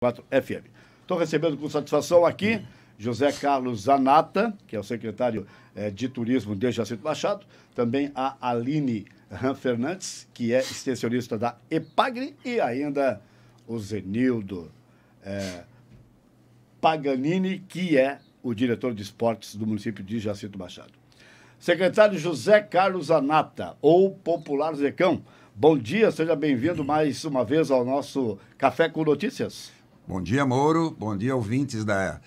4 FM. Estou recebendo com satisfação aqui José Carlos Zanata, que é o secretário é, de Turismo de Jacinto Machado, também a Aline Fernandes, que é extensionista da EPAGRE, e ainda o Zenildo é, Paganini, que é o diretor de esportes do município de Jacinto Machado. Secretário José Carlos Anata ou popular Zecão, bom dia, seja bem-vindo mais uma vez ao nosso Café com Notícias. Bom dia, Moro. Bom dia, ouvintes da,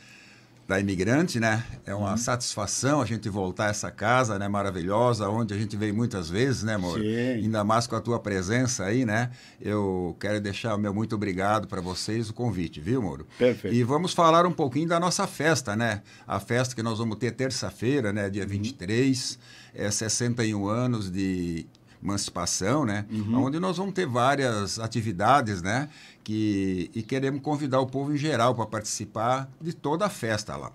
da Imigrante, né? É uma uhum. satisfação a gente voltar a essa casa, né? Maravilhosa, onde a gente veio muitas vezes, né, Moro? Sim. Ainda mais com a tua presença aí, né? Eu quero deixar o meu muito obrigado para vocês, o convite, viu, Moro? Perfeito. E vamos falar um pouquinho da nossa festa, né? A festa que nós vamos ter terça-feira, né? Dia 23, uhum. é 61 anos de emancipação, né? Uhum. Onde nós vamos ter várias atividades, né? que, e queremos convidar o povo em geral para participar de toda a festa lá.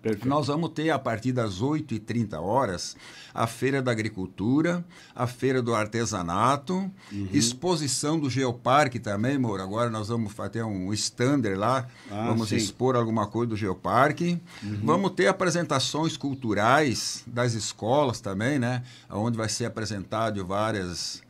Perfeito. Nós vamos ter, a partir das 8h30 horas, a Feira da Agricultura, a Feira do Artesanato, uhum. exposição do Geoparque também, Moura. Agora nós vamos ter um stander lá, ah, vamos sim. expor alguma coisa do Geoparque. Uhum. Vamos ter apresentações culturais das escolas também, né? Onde vai ser apresentado várias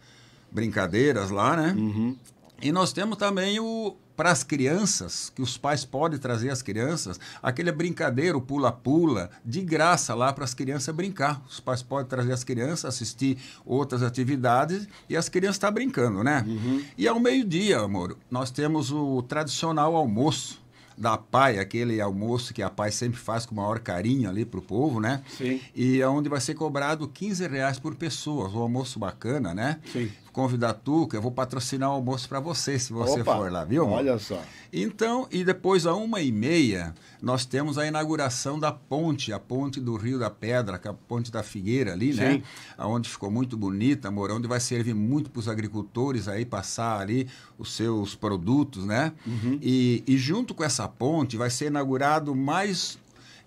brincadeiras lá, né? Uhum. E nós temos também o para as crianças, que os pais podem trazer as crianças, aquele brincadeiro pula-pula, de graça lá para as crianças brincar. Os pais podem trazer as crianças, assistir outras atividades e as crianças estão tá brincando, né? Uhum. E ao meio-dia, amor, nós temos o tradicional almoço da PAI, aquele almoço que a PAI sempre faz com o maior carinho ali para o povo, né? Sim. E é onde vai ser cobrado 15 reais por pessoa, um almoço bacana, né? Sim. Convidar tu, que eu vou patrocinar o almoço para você, se você Opa, for lá, viu? Olha só. Então, e depois, a uma e meia, nós temos a inauguração da ponte, a ponte do Rio da Pedra, é a ponte da Figueira ali, né? Sim. né? Onde ficou muito bonita, amor, onde vai servir muito para os agricultores aí passar ali os seus produtos, né? Uhum. E, e junto com essa ponte vai ser inaugurado mais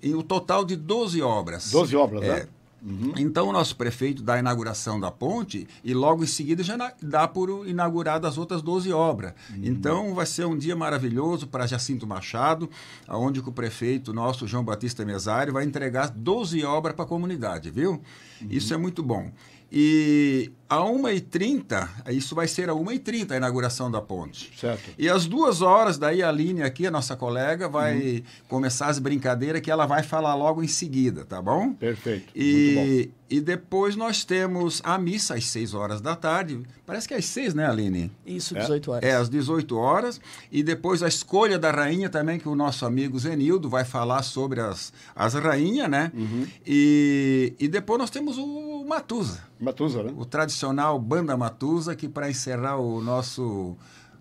em um total de 12 obras. 12 obras, né? é. né? Uhum. Então, o nosso prefeito dá a inauguração da ponte e logo em seguida já dá por inauguradas as outras 12 obras. Uhum. Então, vai ser um dia maravilhoso para Jacinto Machado, onde o prefeito nosso, João Batista Mesário, vai entregar 12 obras para a comunidade, viu? Uhum. Isso é muito bom. E a 1h30, isso vai ser a 1h30 a inauguração da ponte. Certo. E às duas horas, daí a Aline aqui, a nossa colega, vai uhum. começar as brincadeiras que ela vai falar logo em seguida, tá bom? Perfeito. E, e depois nós temos a missa às 6 horas da tarde. Parece que é às 6, né, Aline? Isso, é. 18 horas. É, às 18 horas. E depois a escolha da rainha também, que o nosso amigo Zenildo vai falar sobre as, as rainhas, né? Uhum. E, e depois nós temos o Matusa. Matusa, né? O tradicional Banda Matusa, que para encerrar o nosso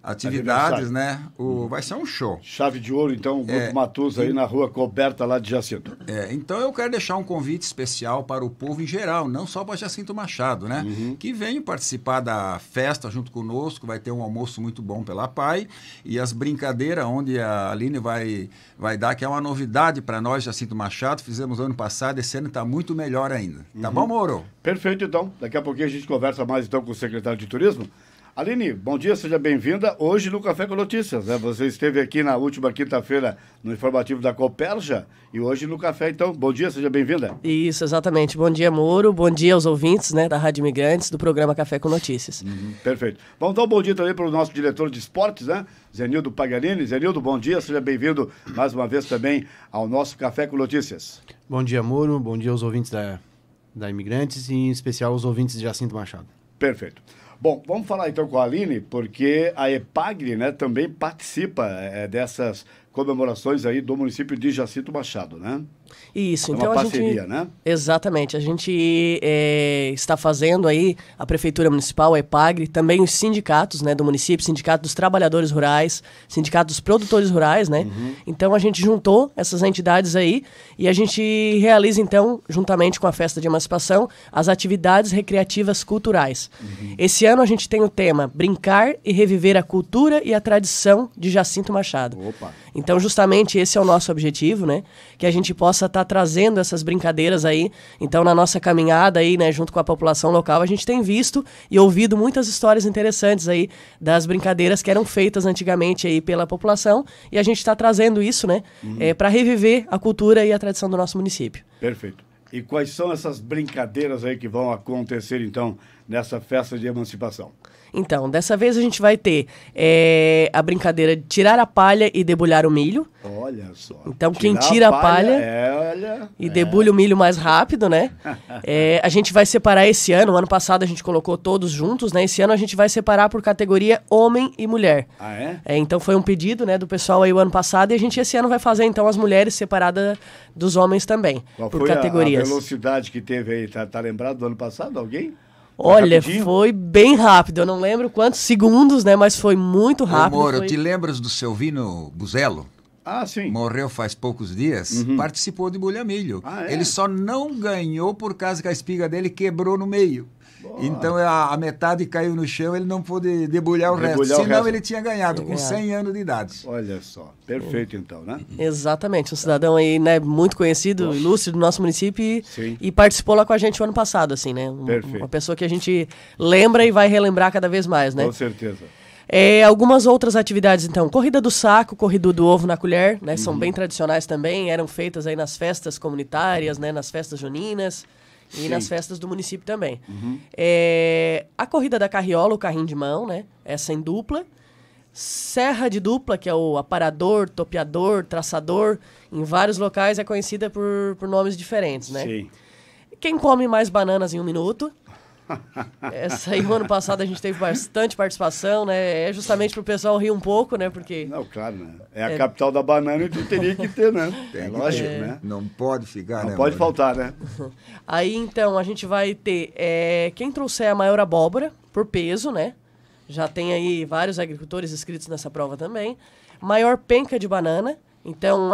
atividades, né? O, uhum. vai ser um show. Chave de ouro, então, o Grupo é, Matoso aí na rua coberta lá de Jacinto. É, então eu quero deixar um convite especial para o povo em geral, não só para Jacinto Machado, né? Uhum. Que venham participar da festa junto conosco, vai ter um almoço muito bom pela PAI e as brincadeiras onde a Aline vai, vai dar, que é uma novidade para nós, Jacinto Machado, fizemos ano passado, esse ano está muito melhor ainda. Tá uhum. Tá bom, Moro? Perfeito, então. Daqui a pouquinho a gente conversa mais então com o secretário de Turismo. Aline, bom dia, seja bem-vinda hoje no Café com Notícias. Né? Você esteve aqui na última quinta-feira no informativo da Copelja e hoje no Café, então, bom dia, seja bem-vinda. Isso, exatamente. Bom dia, Moro. Bom dia aos ouvintes né, da Rádio Imigrantes, do programa Café com Notícias. Uhum, perfeito. Vamos dar um bom dia também para o nosso diretor de esportes, né? Zenildo Paganini. Zenildo, bom dia, seja bem-vindo mais uma vez também ao nosso Café com Notícias. Bom dia, Moro. Bom dia aos ouvintes da, da Imigrantes e em especial aos ouvintes de Jacinto Machado. Perfeito. Bom, vamos falar então com a Aline, porque a EPAGRE né, também participa é, dessas comemorações aí do município de Jacinto Machado, né? Isso, é então uma parceria, gente, né? Exatamente, a gente é, está fazendo aí a prefeitura municipal, a EPAGRE, também os sindicatos, né, do município, sindicato dos trabalhadores rurais, sindicato dos produtores rurais, né? Uhum. Então a gente juntou essas entidades aí e a gente realiza então, juntamente com a festa de emancipação, as atividades recreativas culturais. Uhum. Esse ano a gente tem o tema brincar e reviver a cultura e a tradição de Jacinto Machado. Opa. Então então, justamente esse é o nosso objetivo, né? Que a gente possa estar tá trazendo essas brincadeiras aí. Então, na nossa caminhada aí, né, junto com a população local, a gente tem visto e ouvido muitas histórias interessantes aí das brincadeiras que eram feitas antigamente aí pela população e a gente está trazendo isso, né, uhum. é, eh, para reviver a cultura e a tradição do nosso município. Perfeito. E quais são essas brincadeiras aí que vão acontecer então nessa festa de emancipação. Então, dessa vez a gente vai ter é, a brincadeira de tirar a palha e debulhar o milho. Olha só. Então, tirar quem tira a palha, palha é, e é. debulha é. o milho mais rápido, né? É, a gente vai separar esse ano. Ano passado a gente colocou todos juntos, né? Esse ano a gente vai separar por categoria homem e mulher. Ah, é? é? então, foi um pedido né, do pessoal aí o ano passado e a gente esse ano vai fazer, então, as mulheres separadas dos homens também, Qual por foi categorias. a velocidade que teve aí, tá, tá lembrado do ano passado alguém? Olha, rapidinho? foi bem rápido. Eu não lembro quantos segundos, né? Mas foi muito rápido. Amor, foi... te lembras do seu vino Buzelo? Ah, sim. Morreu faz poucos dias, uhum. participou de Bolha Milho. Ah, é? Ele só não ganhou por causa que a espiga dele quebrou no meio. Então é a, a, metade caiu no chão, ele não pôde debulhar o debulhar resto. O Senão resto. ele tinha ganhado com 100 anos de idade. Olha só, perfeito então, né? Exatamente, um cidadão aí, né, muito conhecido, Nossa. ilustre do nosso município e, e, participou lá com a gente o ano passado, assim, né? Um, perfeito. Uma pessoa que a gente lembra e vai relembrar cada vez mais, né? Com certeza. É, algumas outras atividades, então. Corrida do saco, corrida do ovo na colher, né? Uhum. São bem tradicionais também, eram feitas aí nas festas comunitárias, né? Nas festas juninas e Sim. nas festas do município também. Uhum. É, a corrida da carriola, o carrinho de mão, né? Essa em dupla. Serra de dupla, que é o aparador, topeador, traçador, em vários locais é conhecida por, por nomes diferentes, né? Sim. Quem come mais bananas em um minuto? Essa aí, o ano passado, a gente teve bastante participação, né? É justamente para o pessoal rir um pouco, né? Porque... Não, claro, né? É a é... capital da banana que teria que ter, né? É lógico, é... né? Não pode ficar, Não né, pode mano? faltar, né? Aí, então, a gente vai ter... É... Quem trouxer a maior abóbora, por peso, né? Já tem aí vários agricultores inscritos nessa prova também. Maior penca de banana. Então,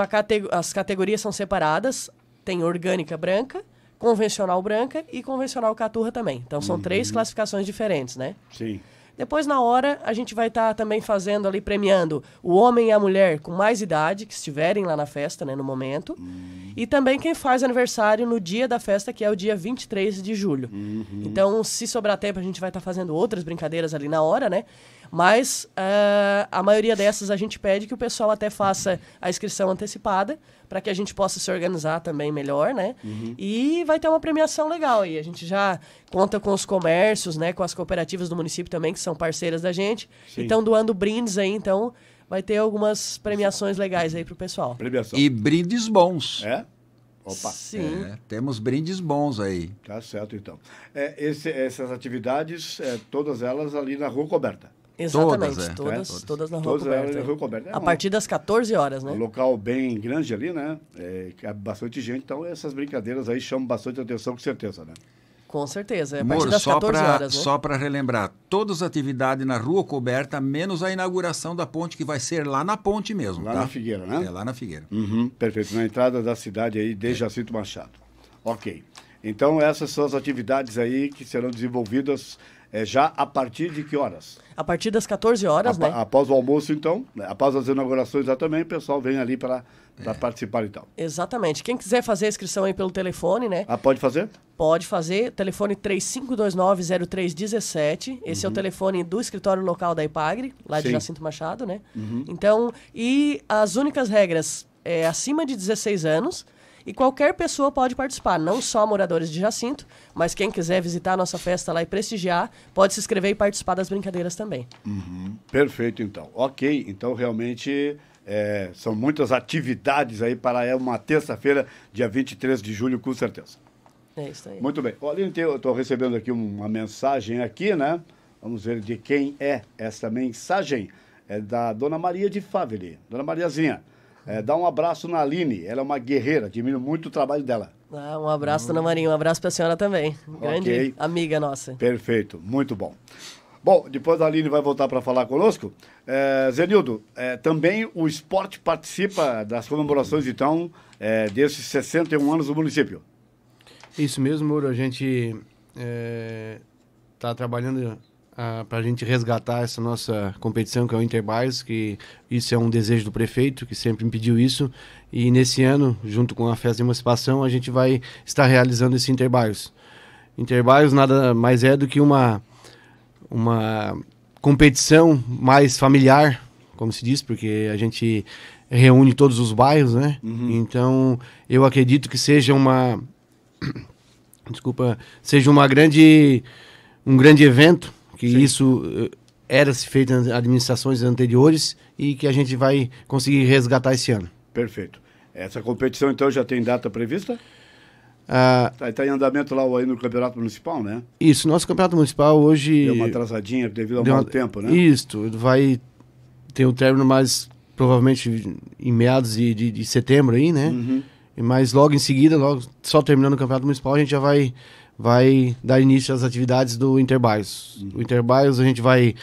as categorias são separadas. Tem orgânica branca convencional branca e convencional caturra também. Então são uhum. três classificações diferentes, né? Sim. Depois, na hora, a gente vai estar tá também fazendo ali, premiando o homem e a mulher com mais idade, que estiverem lá na festa, né, no momento. Uhum. E também quem faz aniversário no dia da festa, que é o dia 23 de julho. Uhum. Então, se sobrar tempo, a gente vai estar tá fazendo outras brincadeiras ali na hora, né? Mas uh, a maioria dessas a gente pede que o pessoal até faça a inscrição antecipada para que a gente possa se organizar também melhor, né? Uhum. E vai ter uma premiação legal aí. A gente já conta com os comércios, né? Com as cooperativas do município também, que são parceiras da gente. Sim. Então, doando brindes aí, então vai ter algumas premiações legais aí pro pessoal. Premiação. E brindes bons. É? Opa. Sim. É, temos brindes bons aí. Tá certo, então. É, esse, essas atividades, é, todas elas ali na Rua Coberta. Exatamente, todas, é. todas, todas, todas, na Rua todas é, Coberta. Na Rua Coberta. É a partir das 14 horas, né? Um local bem grande ali, né? É, bastante gente, então essas brincadeiras aí chamam bastante atenção, com certeza, né? Com certeza, é a partir das 14 pra, horas. Né? Só para relembrar, todas as atividades na Rua Coberta, menos a inauguração da ponte, que vai ser lá na ponte mesmo. Lá tá? na Figueira, né? É, lá na Figueira. Uhum, perfeito, na entrada da cidade aí de é. Jacinto Machado. Ok. Então, essas são as atividades aí que serão desenvolvidas é já a partir de que horas? A partir das 14 horas, a, né? Após o almoço, então, né? após as inaugurações já também, o pessoal vem ali para é. participar então. Exatamente. Quem quiser fazer a inscrição aí pelo telefone, né? Ah, pode fazer? Pode fazer. Telefone 35290317. Esse uhum. é o uhum. telefone do escritório local da IPAGRE, lá Sim. de Jacinto Machado, né? Uhum. Então, e as únicas regras, é, acima de 16 anos e qualquer pessoa pode participar, não só moradores de Jacinto, mas quem quiser visitar a nossa festa lá e prestigiar, pode se inscrever e participar das brincadeiras também. Uhum. Perfeito, então. Ok, então realmente é, são muitas atividades aí para é uma terça-feira, dia 23 de julho, com certeza. É isso aí. Muito bem. Olha, eu estou recebendo aqui uma mensagem aqui, né? Vamos ver de quem é essa mensagem. É da Dona Maria de Faveli. Dona Mariazinha, é, dá um abraço na Aline, ela é uma guerreira, admiro muito o trabalho dela. Ah, um abraço, hum. Ana Marinha, um abraço para a senhora também. Grande okay. amiga nossa. Perfeito, muito bom. Bom, depois a Aline vai voltar para falar conosco. É, Zenildo, é, também o esporte participa das comemorações, então, é, desses 61 anos do município. Isso mesmo, Moro. A gente está é, trabalhando para a gente resgatar essa nossa competição que é o Interbars, que isso é um desejo do prefeito, que sempre impediu pediu isso. E nesse ano, junto com a festa de emancipação, a gente vai estar realizando esse Interbars. Interbars nada mais é do que uma, uma competição mais familiar, como se diz, porque a gente reúne todos os bairros, né? Uhum. Então, eu acredito que seja uma desculpa, seja uma grande um grande evento que Sim. isso eh, era se feito nas administrações anteriores e que a gente vai conseguir resgatar esse ano. Perfeito. Essa competição, então, já tem data prevista? Está ah, tá, tá em andamento lá aí no Campeonato Municipal, né? Isso, nosso Campeonato Municipal hoje... Deu uma atrasadinha devido ao deu mau uma... tempo, né? Isso, vai ter o um término mais provavelmente em meados de, de, de setembro aí, né? Uhum. Mas logo em seguida, logo só terminando o Campeonato Municipal, a gente já vai vai dar início às atividades do Interbios. Uhum. O Interbios a gente vai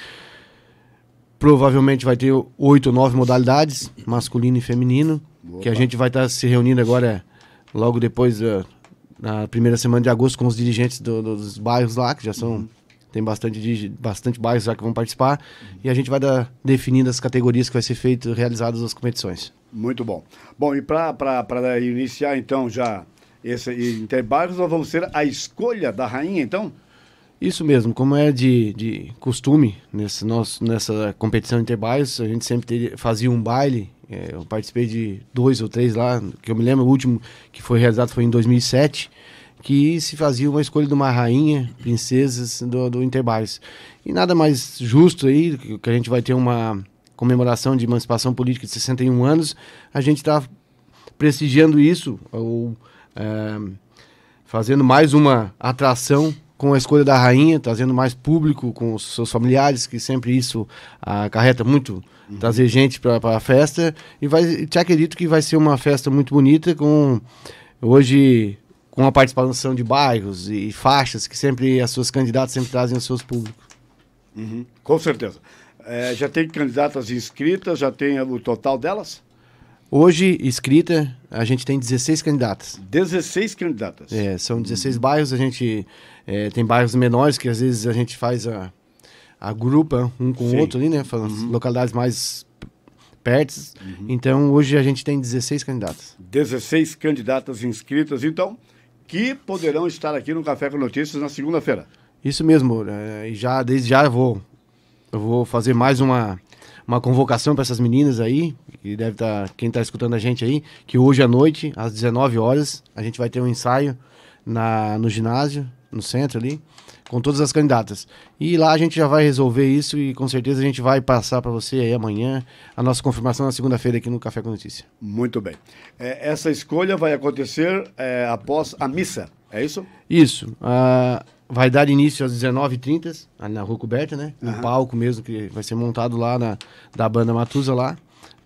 provavelmente vai ter oito ou nove modalidades, masculino e feminino, Boa, que a gente vai estar tá se reunindo agora logo depois uh, na primeira semana de agosto com os dirigentes do, dos bairros lá, que já são uhum. tem bastante bastante bairros lá que vão participar, uhum. e a gente vai dar definindo as categorias que vai ser feito, realizadas as competições. Muito bom. Bom, e para iniciar então já esse interbairros, ou vão ser a escolha da rainha, então? Isso mesmo, como é de, de costume nesse nosso, nessa competição interbairros, a gente sempre teria, fazia um baile. É, eu participei de dois ou três lá, que eu me lembro, o último que foi realizado foi em 2007 que se fazia uma escolha de uma rainha, princesas do, do E nada mais justo aí, que a gente vai ter uma comemoração de emancipação política de 61 anos, a gente está prestigiando isso, ou é, fazendo mais uma atração com a escolha da rainha, trazendo mais público com os seus familiares, que sempre isso acarreta muito uhum. trazer gente para a festa. E vai, te acredito que vai ser uma festa muito bonita, com hoje com a participação de bairros e, faixas, que sempre as suas candidatas sempre trazem os seus públicos. Uhum. Com certeza. É, já tem candidatas inscritas, já tem o total delas? Hoje, escrita, a gente tem 16 candidatas. 16 candidatas. É, são 16 bairros, a gente é, tem bairros menores que às vezes a gente faz a, a grupa um com Sim. o outro ali, né? Uhum. Localidades mais perto. Uhum. Então, hoje a gente tem 16 candidatas. 16 candidatas inscritas, então, que poderão estar aqui no Café com Notícias na segunda-feira. Isso mesmo, é, e já, desde já eu vou, eu vou fazer mais uma uma convocação para essas meninas aí, que deve estar, tá, quem está escutando a gente aí, que hoje à noite, às 19 horas, a gente vai ter um ensaio na, no ginásio, no centro ali, com todas as candidatas. E lá a gente já vai resolver isso e com certeza a gente vai passar para você aí amanhã a nossa confirmação na segunda-feira aqui no Café com Notícia. Muito bem. É, essa escolha vai acontecer é, após a missa, é isso? Isso. Uh, vai dar início às 19h30, ali na Rua Coberta, né? Uhum. Um palco mesmo que vai ser montado lá na, da banda Matusa lá.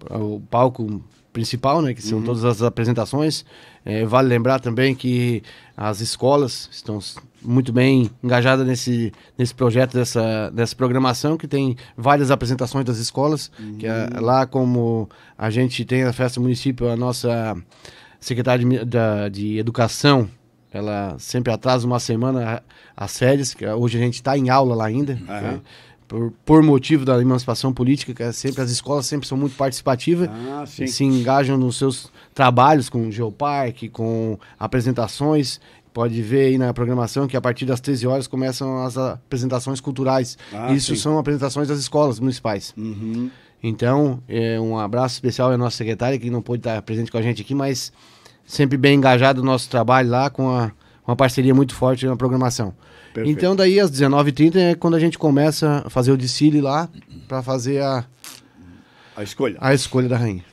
O palco principal, né? Que são uhum. todas as apresentações. É, vale lembrar também que as escolas estão muito bem engajadas nesse, nesse projeto, dessa, dessa programação, que tem várias apresentações das escolas. Uhum. Que é, uhum. lá, como a gente tem a festa município, a nossa secretária de, da, de Educação ela sempre atrasa uma semana as férias, que hoje a gente está em aula lá ainda. Né? Por, por, motivo da emancipação política, que é sempre, as escolas sempre são muito participativas, ah, se engajam nos seus trabalhos com o Geoparque, com apresentações pode ver aí na programação que a partir das 13 horas começam as apresentações culturais. Ah, Isso sim. são apresentações das escolas municipais. Uhum. Então, é, um abraço especial à nossa secretária, que não pôde estar presente com a gente aqui, mas sempre bem engajado no nosso trabalho lá, com uma uma parceria muito forte na programação. Perfeito. Então, daí às 19h30 é quando a gente começa a fazer o desfile lá para fazer a, a escolha. A escolha da rainha.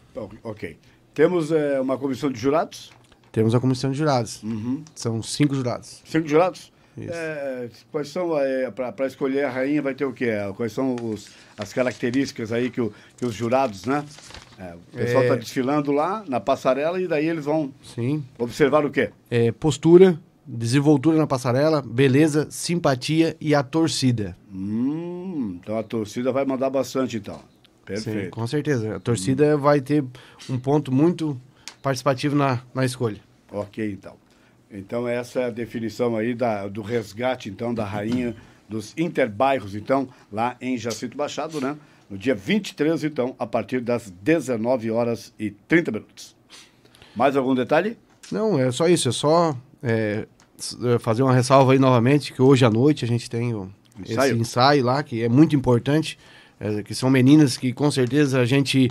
Ok. Temos é, uma comissão de jurados? Temos a comissão de jurados. Uhum. São cinco jurados. Cinco jurados? É, quais são, é, para escolher a rainha, vai ter o quê? Quais são os, as características aí que, o, que os jurados, né? É, o pessoal está é. desfilando lá na passarela e daí eles vão Sim. observar o quê? É, postura, desenvoltura na passarela, beleza, simpatia e a torcida. Hum, então a torcida vai mandar bastante, então. Perfeito. Sim, com certeza. A torcida hum. vai ter um ponto muito participativo na, na escolha. Ok, então. Então, essa é a definição aí da, do resgate, então, da rainha dos interbairros, então, lá em Jacinto Baixado, né? No dia 23, então, a partir das 19 horas e 30 minutos. Mais algum detalhe? Não, é só isso, é só é, é, fazer uma ressalva aí novamente, que hoje à noite a gente tem o, ensaio. esse ensaio lá, que é muito importante, é, que são meninas que com certeza a gente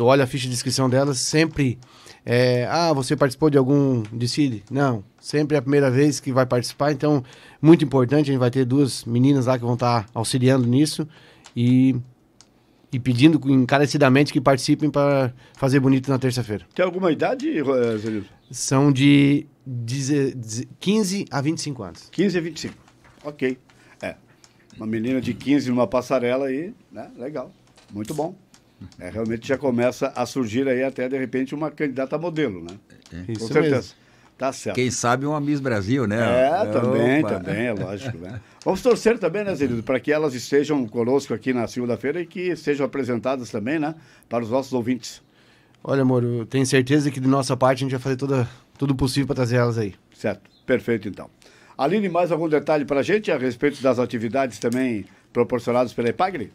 olha a ficha de inscrição delas sempre. É, ah, você participou de algum desfile? Não Sempre é a primeira vez que vai participar, então muito importante. A gente vai ter duas meninas lá que vão estar tá auxiliando nisso e, e pedindo encarecidamente que participem para fazer bonito na terça-feira. Tem alguma idade, eh, Zerilson? São de 15 a 25 anos. 15 a 25, ok. É, uma menina de 15 numa passarela aí, né? Legal, muito bom. É, realmente já começa a surgir aí até de repente uma candidata modelo, né? É. é. Com Isso certeza. Mesmo. Tá certo. Quem sabe uma Miss Brasil, né? É, também, também, é lógico. Né? Vamos torcer também, né, Zerido, para que elas estejam conosco aqui na segunda-feira e que sejam apresentadas também, né, para os nossos ouvintes. Olha, amor, eu tenho certeza que de nossa parte a gente vai fazer toda, tudo possível para trazer elas aí. Certo, perfeito então. Aline, mais algum detalhe para a gente a respeito das atividades também proporcionadas pela Epagri?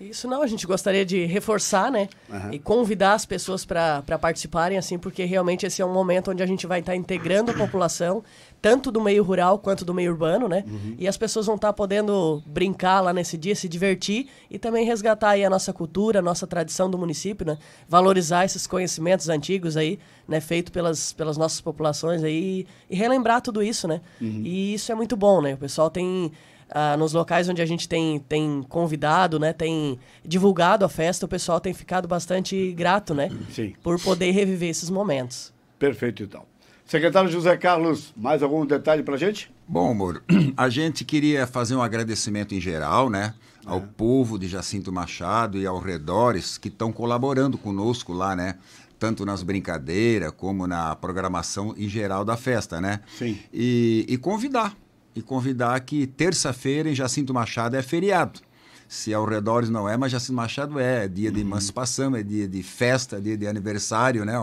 Isso não, a gente gostaria de reforçar, né? Uhum. E convidar as pessoas para participarem, assim, porque realmente esse é um momento onde a gente vai estar tá integrando a população, tanto do meio rural quanto do meio urbano, né? Uhum. E as pessoas vão estar tá podendo brincar lá nesse dia, se divertir e também resgatar aí a nossa cultura, a nossa tradição do município, né? Valorizar esses conhecimentos antigos aí, né? Feito pelas, pelas nossas populações aí e relembrar tudo isso, né? Uhum. E isso é muito bom, né? O pessoal tem ah, nos locais onde a gente tem, tem convidado, né? Tem divulgado a festa, o pessoal tem ficado bastante grato, né? Sim. Por poder reviver esses momentos. Perfeito, então. Secretário José Carlos, mais algum detalhe para a gente? Bom, amor, a gente queria fazer um agradecimento em geral, né? Ao é. povo de Jacinto Machado e ao redores que estão colaborando conosco lá, né? Tanto nas brincadeiras como na programação em geral da festa, né? Sim. E, e convidar e convidar que terça-feira em Jacinto Machado é feriado. Se ao redor não é, mas Jacinto Machado é, é dia de uhum. emancipação, é dia de festa, é dia de aniversário, né?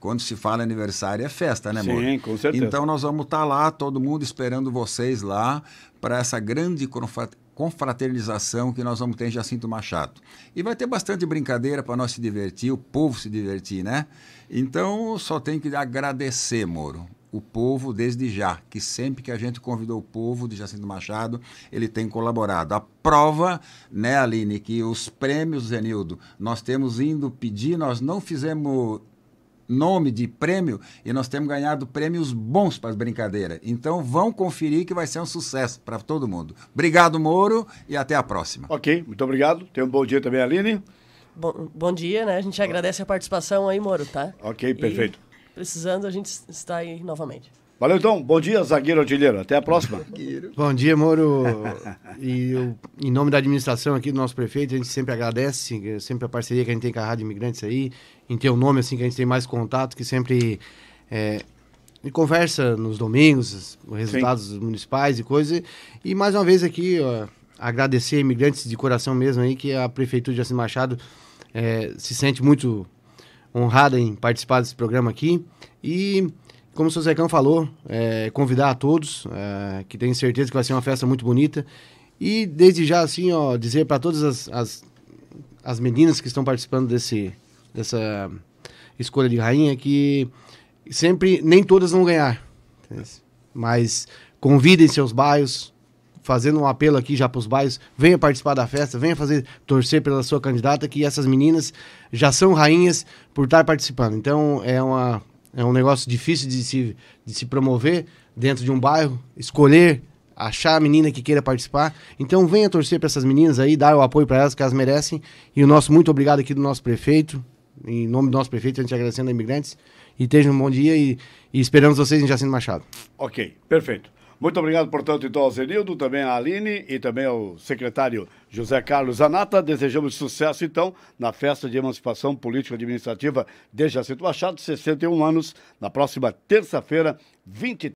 Quando se fala aniversário é festa, né, amor? Sim, com certeza. Então nós vamos estar tá lá, todo mundo esperando vocês lá para essa grande confraternização que nós vamos ter em Jacinto Machado. E vai ter bastante brincadeira para nós se divertir, o povo se divertir, né? Então só tenho que agradecer, Moro o povo desde já, que sempre que a gente convidou o povo de Jacinto Machado, ele tem colaborado. A prova, né, Aline, que os prêmios, Zenildo, nós temos indo pedir, nós não fizemos nome de prêmio e nós temos ganhado prêmios bons para as brincadeiras. Então vão conferir que vai ser um sucesso para todo mundo. Obrigado, Moro, e até a próxima. Ok, muito obrigado. Tenha um bom dia também, Aline. Bom, bom dia, né? A gente agradece a participação aí, Moro, tá? Ok, perfeito. E... Precisando, a gente está aí novamente. Valeu, então. Bom dia, zagueiro artilheiro. Até a próxima. Bom dia, Moro. E eu, em nome da administração aqui do nosso prefeito, a gente sempre agradece, é sempre a parceria que a gente tem com a Rádio Imigrantes aí, em teu nome, assim, que a gente tem mais contato, que sempre é, conversa nos domingos, os resultados Sim. municipais e coisas E mais uma vez aqui, ó, agradecer a Imigrantes de coração mesmo aí, que a Prefeitura de Jacinto Machado é, se sente muito honrado em participar desse programa aqui. E, como o seu Zecão falou, é, convidar a todos, é, que tenho certeza que vai ser uma festa muito bonita. E, desde já, assim, ó, dizer para todas as, as, as, meninas que estão participando desse, dessa escolha de rainha que sempre, nem todas vão ganhar. Mas convidem seus bairros, fazendo um apelo aqui já para os bairros, venha participar da festa, venha fazer torcer pela sua candidata, que essas meninas já são rainhas por estar participando. Então é, uma, é um negócio difícil de se, de se promover dentro de um bairro, escolher, achar a menina que queira participar. Então venha torcer para essas meninas aí, dar o apoio para elas que elas merecem. E o nosso muito obrigado aqui do nosso prefeito, em nome do nosso prefeito, a gente agradecendo a Imigrantes. E estejam um bom dia e, e esperamos vocês em Jacinto Machado. Ok, perfeito. Muito obrigado, portanto, então, ao Zenildo, também à Aline e também ao secretário José Carlos Anata. Desejamos sucesso, então, na festa de emancipação política administrativa de Jacinto Machado, 61 anos, na próxima terça-feira, 23.